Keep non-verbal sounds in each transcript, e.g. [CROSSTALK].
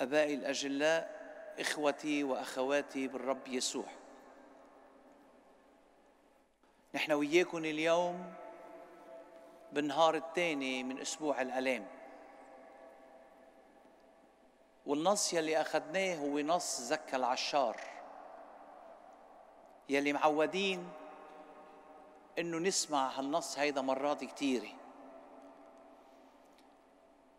أبائي الأجلاء إخوتي وأخواتي بالرب يسوع نحن وياكم اليوم بالنهار الثاني من أسبوع الألام والنص يلي أخذناه هو نص زكى العشار يلي معودين انه نسمع هالنص هيدا مرات كتيره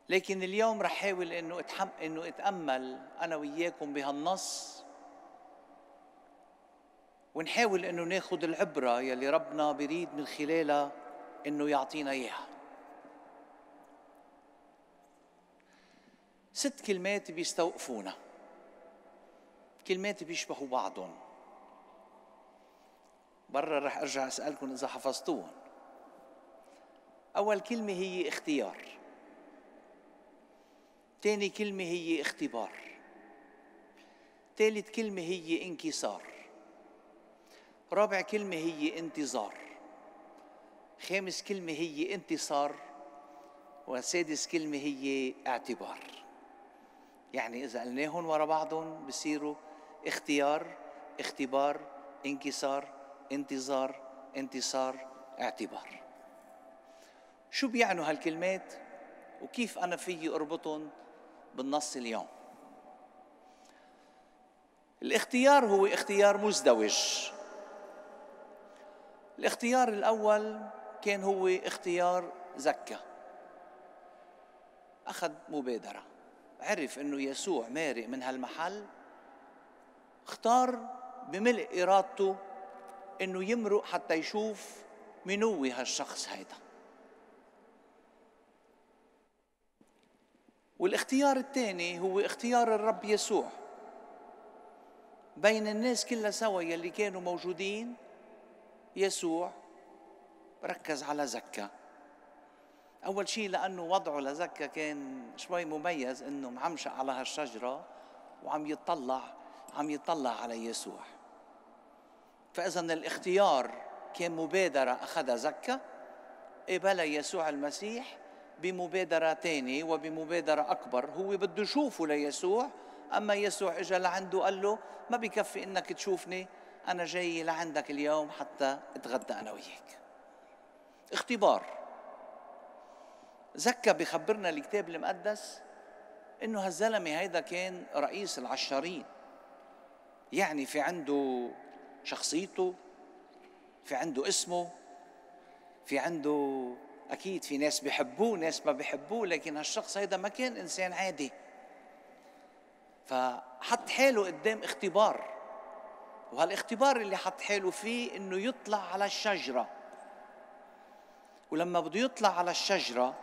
لكن اليوم رح حاول انه اتحم... انه اتامل انا وياكم بهالنص ونحاول انه ناخذ العبره يلي ربنا بريد من خلالها انه يعطينا اياها ست كلمات بيستوقفونا كلمات بيشبهوا بعضهم برا رح ارجع اسالكم اذا حفظتوهم اول كلمه هي اختيار تاني كلمة هي اختبار ثالث كلمة هي انكسار رابع كلمة هي انتظار خامس كلمة هي انتصار وسادس كلمة هي اعتبار يعني إذا قلناهم ورا بعضهم بصيروا اختيار اختبار انكسار انتظار انتصار اعتبار شو بيعنوا هالكلمات وكيف أنا فيي أربطهم بالنص اليوم الاختيار هو اختيار مزدوج الاختيار الاول كان هو اختيار زكا اخذ مبادره عرف انه يسوع مارق من هالمحل اختار بملء ارادته انه يمرق حتى يشوف منو هالشخص هيدا والاختيار الثاني هو اختيار الرب يسوع بين الناس كلها سوا يلي كانوا موجودين يسوع ركز على زكا أول شيء لأنه وضعه لزكا كان شوي مميز إنه معمشق على هالشجرة وعم يطلع عم يطلع على يسوع فإذا الاختيار كان مبادرة أخذها زكا قبل يسوع المسيح بمبادرة تاني وبمبادرة أكبر هو بده يشوفه ليسوع أما يسوع إجا لعنده قال له ما بكفي إنك تشوفني أنا جاي لعندك اليوم حتى أتغدى أنا وياك اختبار زكى بخبرنا الكتاب المقدس إنه هالزلمة هيدا كان رئيس العشارين يعني في عنده شخصيته في عنده اسمه في عنده أكيد في ناس بيحبوه ناس ما بيحبوه لكن هالشخص هيدا ما كان إنسان عادي فحط حاله قدام اختبار وهالاختبار اللي حط حاله فيه إنه يطلع على الشجرة ولما بده يطلع على الشجرة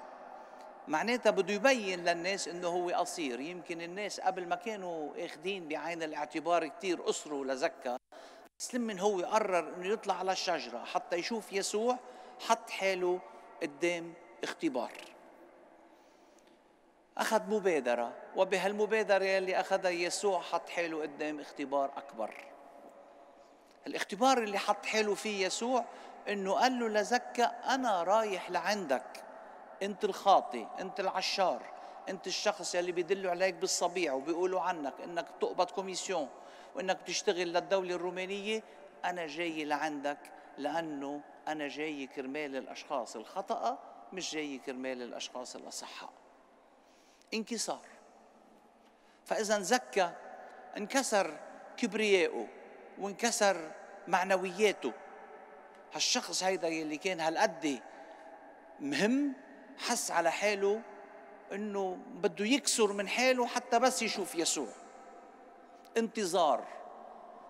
معناتها بده يبين للناس انه هو قصير يمكن الناس قبل ما كانوا أخدين بعين الاعتبار كثير قصروا لزكا بس لمن هو قرر انه يطلع على الشجره حتى يشوف يسوع حط حاله قدام اختبار أخذ مبادرة وبهالمبادرة اللي أخذها يسوع حط حاله قدام اختبار أكبر الاختبار اللي حط حاله فيه يسوع انه قال له لزكى انا رايح لعندك انت الخاطي انت العشار انت الشخص يلي بيدلوا عليك بالصبيع وبيقولوا عنك انك بتقبض كوميسيون وانك بتشتغل للدولة الرومانية انا جاي لعندك لأنه أنا جاي كرمال الأشخاص الخطأ مش جاي كرمال الأشخاص الأصحاء انكسار فإذا زكى انكسر كبريائه وانكسر معنوياته هالشخص هيدا يلي كان هالقد مهم حس على حاله انه بده يكسر من حاله حتى بس يشوف يسوع انتظار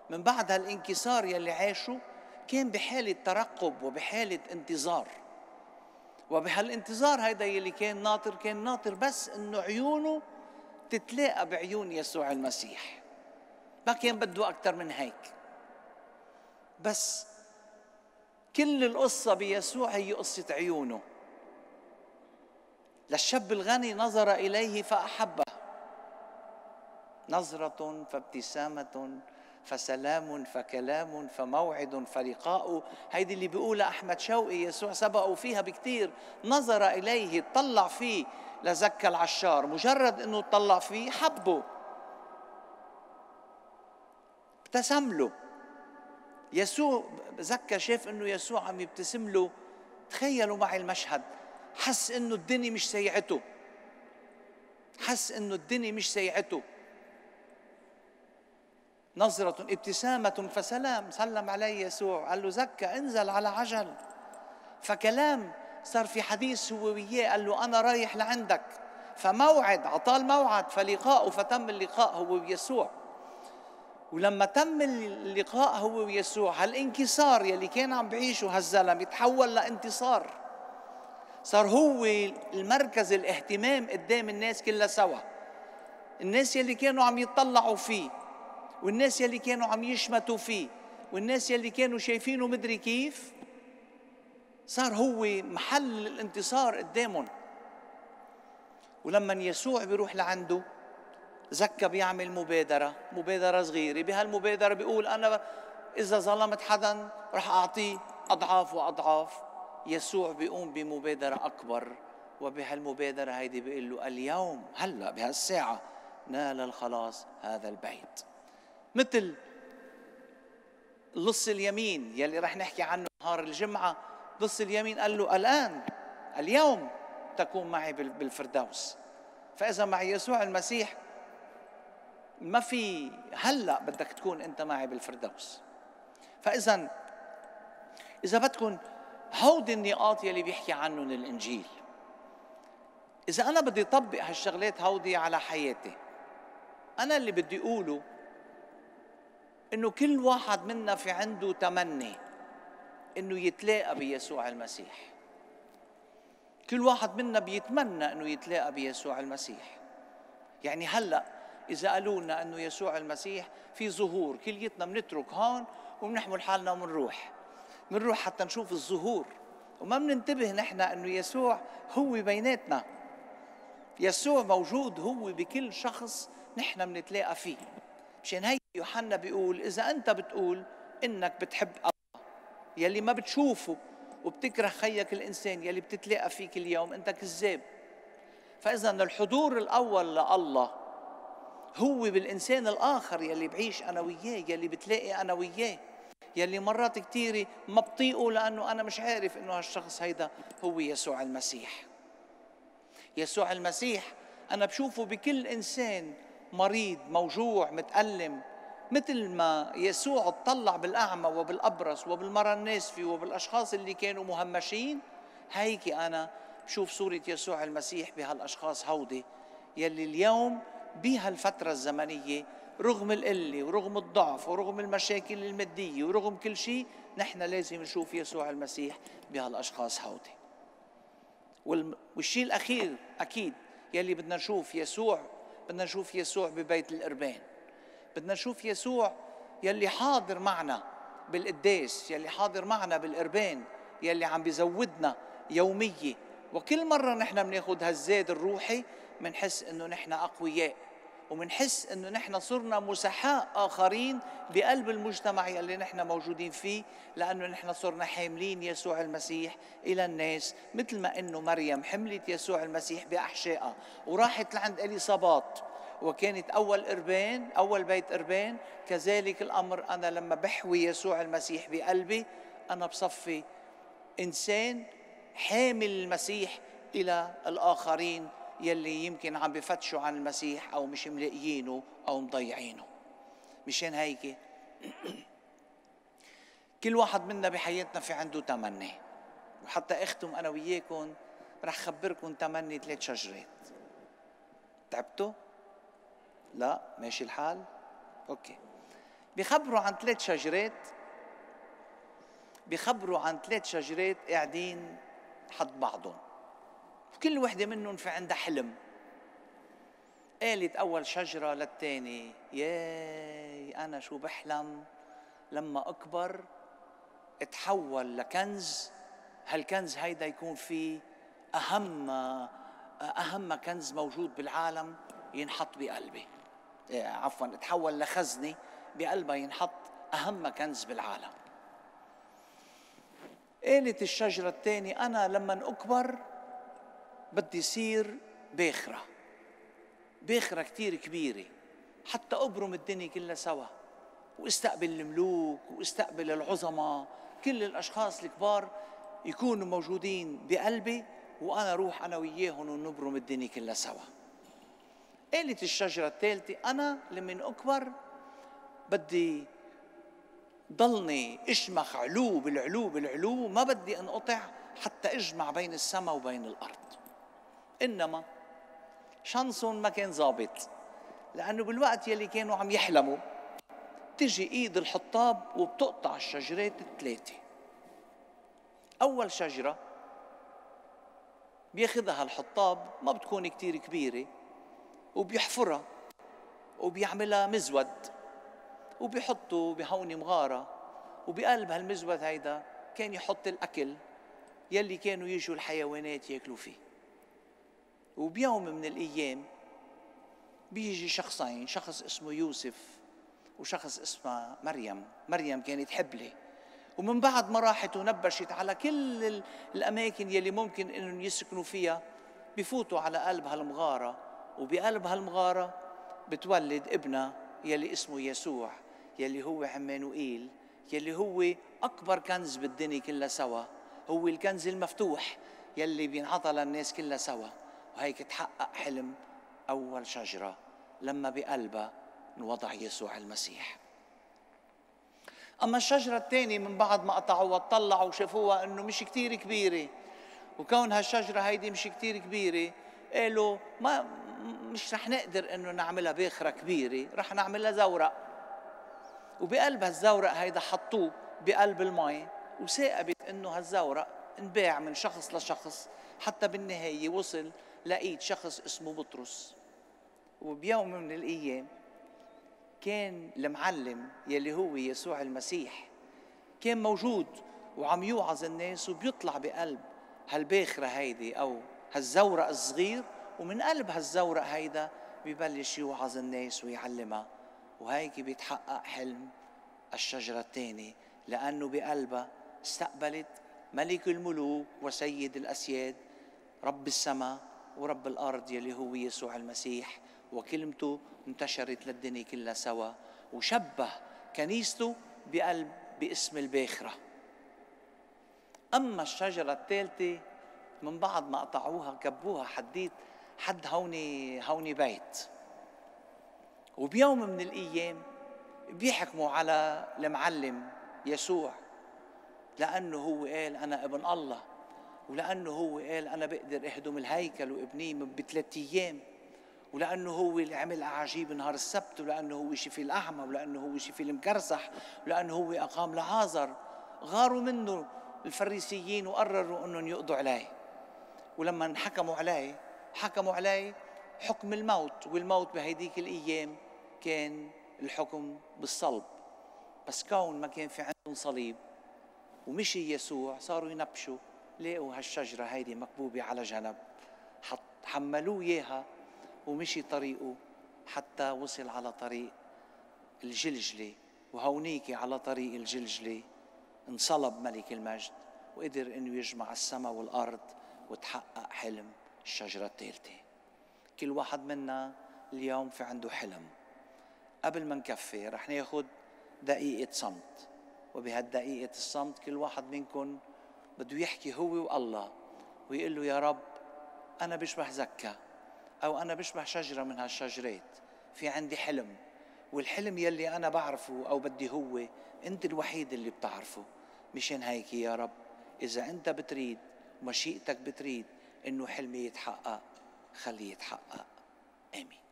من بعد هالانكسار يلي عاشه كان بحالة ترقب وبحالة انتظار وبهالانتظار هيدا يلي كان ناطر كان ناطر بس انه عيونه تتلاقى بعيون يسوع المسيح ما كان بده أكثر من هيك بس كل القصة بيسوع هي قصة عيونه للشاب الغني نظر إليه فأحبه نظرة فابتسامة فسلام فكلام فموعد فلقاء هيدي اللي بيقولها أحمد شوقي يسوع سبقه فيها بكتير نظر إليه اطلع فيه لزكى العشار مجرد أنه اطلع فيه حبه ابتسم له يسوع زكى شاف انه يسوع عم يبتسم له تخيلوا معي المشهد حس انه الدنيا مش سيعته حس انه الدنيا مش سيعته نظرة ابتسامة فسلام سلم عليه يسوع قال له زكى انزل على عجل فكلام صار في حديث هو وياه قال له أنا رايح لعندك فموعد عطال موعد فلقاء فتم اللقاء هو ويسوع ولما تم اللقاء هو ويسوع هالانكسار يلي كان عم بعيشه هالزلم يتحول لانتصار صار هو المركز الاهتمام قدام الناس كلها سوا الناس يلي كانوا عم يتطلعوا فيه والناس يلي كانوا عم يشمتوا فيه والناس يلي كانوا شايفينه مدري كيف صار هو محل الانتصار قدامهم ولما يسوع بيروح لعنده زكى بيعمل مبادرة مبادرة صغيرة بهالمبادرة بيقول أنا إذا ظلمت حدا رح أعطيه أضعاف وأضعاف يسوع بيقوم بمبادرة أكبر وبهالمبادرة هيدي بيقول له اليوم هلأ بهالساعة نال الخلاص هذا البيت مثل لص اليمين يلي رح نحكي عنه نهار الجمعة لص اليمين قال له الآن اليوم تكون معي بالفردوس فإذا مع يسوع المسيح ما في هلأ بدك تكون أنت معي بالفردوس فإذا إذا بدكم هودي النقاط يلي بيحكي عنهم الإنجيل إذا أنا بدي أطبق هالشغلات هودي على حياتي أنا اللي بدي أقوله انه كل واحد منا في عنده تمني انه يتلاقى بيسوع المسيح كل واحد منا بيتمنى انه يتلاقى بيسوع المسيح يعني هلا اذا قالوا لنا انه يسوع المسيح في ظهور كليتنا بنترك هون وبنحمل حالنا وبنروح بنروح حتى نشوف الظهور وما بننتبه نحن انه يسوع هو بيناتنا يسوع موجود هو بكل شخص نحن بنتلاقى فيه مشان هي يوحنا بيقول إذا أنت بتقول إنك بتحب الله يلي ما بتشوفه وبتكره خيك الإنسان يلي بتتلاقى فيك اليوم أنت كذاب فإذا الحضور الأول لله هو بالإنسان الآخر يلي بعيش أنا وياه يلي بتلاقي أنا وياه يلي مرات كثيره ما بطيقه لانه انا مش عارف انه هالشخص هيدا هو يسوع المسيح يسوع المسيح انا بشوفه بكل انسان مريض موجوع متالم مثل ما يسوع اطلع بالأعمى وبالأبرص وبالمرة الناسفة وبالأشخاص اللي كانوا مهمشين هيك أنا بشوف صورة يسوع المسيح بهالأشخاص هودي يلي اليوم بهالفترة الزمنية رغم القلة ورغم الضعف ورغم المشاكل المادية ورغم كل شيء نحن لازم نشوف يسوع المسيح بهالأشخاص هودي والشيء الأخير أكيد يلي بدنا نشوف يسوع بدنا نشوف يسوع ببيت القربان بدنا نشوف يسوع يلي حاضر معنا بالقداس يلي حاضر معنا بالقربان يلي عم بيزودنا يومية وكل مرة نحن بناخد هالزاد الروحي منحس انه نحن اقوياء ومنحس انه نحن صرنا مسحاء اخرين بقلب المجتمع يلي نحن موجودين فيه لانه نحن صرنا حاملين يسوع المسيح الى الناس مثل ما انه مريم حملت يسوع المسيح باحشائها وراحت لعند اليصابات وكانت أول قربان أول بيت قربان كذلك الأمر أنا لما بحوي يسوع المسيح بقلبي أنا بصفي إنسان حامل المسيح إلى الآخرين يلي يمكن عم بفتشوا عن المسيح أو مش ملاقيينه أو مضيعينه مشان هيك [CLEARS THROAT] كل واحد منا بحياتنا في عنده تمني وحتى اختم انا وياكم رح خبركم تمني ثلاث شجرات تعبتوا لا ماشي الحال اوكي بيخبروا عن ثلاث شجرات بيخبروا عن ثلاث شجرات قاعدين حد بعضهم وكل وحدة منهم في عندها حلم قالت أول شجرة للتاني ياي أنا شو بحلم لما أكبر اتحول لكنز هالكنز هيدا يكون فيه أهم أهم كنز موجود بالعالم ينحط بقلبي آه، عفوا تحول لخزنه بقلبها ينحط اهم كنز بالعالم قالت الشجره الثانيه انا لما اكبر بدي صير باخره باخره كثير كبيره حتى ابرم الدنيا كلها سوا واستقبل الملوك واستقبل العظماء كل الاشخاص الكبار يكونوا موجودين بقلبي وانا روح انا وياهم ونبرم الدنيا كلها سوا قالت الشجرة الثالثة أنا لمن أكبر بدي ضلني اشمخ علو بالعلو بالعلو ما بدي انقطع حتى اجمع بين السماء وبين الارض انما شانسون ما كان ظابط لانه بالوقت يلي كانوا عم يحلموا تجي ايد الحطاب وبتقطع الشجرات الثلاثه اول شجره بياخذها الحطاب ما بتكون كتير كبيره وبيحفرها وبيعملها مزود وبيحطوا بهون مغارة وبقلب هالمزود هيدا كان يحط الأكل يلي كانوا يجوا الحيوانات ياكلوا فيه وبيوم من الأيام بيجي شخصين شخص اسمه يوسف وشخص اسمه مريم مريم كانت حبلة ومن بعد ما راحت ونبشت على كل الأماكن يلي ممكن إنهم يسكنوا فيها بفوتوا على قلب هالمغارة وبقلب هالمغارة بتولد ابنها يلي اسمه يسوع يلي هو عمانوئيل يلي هو أكبر كنز بالدنيا كلها سوا هو الكنز المفتوح يلي بينعطى للناس كلها سوا وهيك تحقق حلم أول شجرة لما بقلبها انوضع يسوع المسيح أما الشجرة الثانية من بعد ما قطعوها وطلعوا وشافوها إنه مش كتير كبيرة وكون هالشجرة هيدي مش كتير كبيرة قالوا ما مش رح نقدر انه نعملها باخره كبيره رح نعملها زورق وبقلب هالزورق هيدا حطوه بقلب المي وثاقبت انه هالزورق انباع من شخص لشخص حتى بالنهايه وصل لقيت شخص اسمه بطرس وبيوم من الايام كان المعلم يلي هو يسوع المسيح كان موجود وعم يوعظ الناس وبيطلع بقلب هالباخره هيدي او هالزورق الصغير ومن قلب هالزورق هيدا ببلش يوعظ الناس ويعلمها وهيك بيتحقق حلم الشجرة الثانية لأنه بقلبها استقبلت ملك الملوك وسيد الأسياد رب السماء ورب الأرض يلي هو يسوع المسيح وكلمته انتشرت للدنيا كلها سوا وشبه كنيسته بقلب باسم الباخرة أما الشجرة الثالثة من بعد ما قطعوها كبوها حديت حد هوني هوني بيت وبيوم من الايام بيحكموا على المعلم يسوع لانه هو قال انا ابن الله ولانه هو قال انا بقدر اهدم الهيكل وابنيه بثلاث ايام ولانه هو اللي عمل اعاجيب نهار السبت ولانه هو شفي الاعمى ولانه هو شفي المكرسح ولانه هو اقام لعازر غاروا منه الفريسيين وقرروا انهم يقضوا عليه ولما انحكموا عليه حكموا عليه حكم الموت والموت بهيديك الأيام كان الحكم بالصلب بس كون ما كان في عندهم صليب ومشي يسوع صاروا ينبشوا لقوا هالشجرة هيدي مكبوبة على جنب حملوه إياها ومشي طريقه حتى وصل على طريق الجلجلة وهونيك على طريق الجلجلة انصلب ملك المجد وقدر انه يجمع السماء والارض وتحقق حلم الشجرة الثالثة كل واحد منا اليوم في عنده حلم قبل ما نكفي رح ناخد دقيقة صمت وبهالدقيقة الصمت كل واحد منكم بده يحكي هو والله ويقول له يا رب أنا بشبه زكا أو أنا بشبه شجرة من هالشجرات في عندي حلم والحلم يلي أنا بعرفه أو بدي هو أنت الوحيد اللي بتعرفه مشان هيك يا رب إذا أنت بتريد مشيئتك بتريد انه حلمي يتحقق خليه يتحقق امين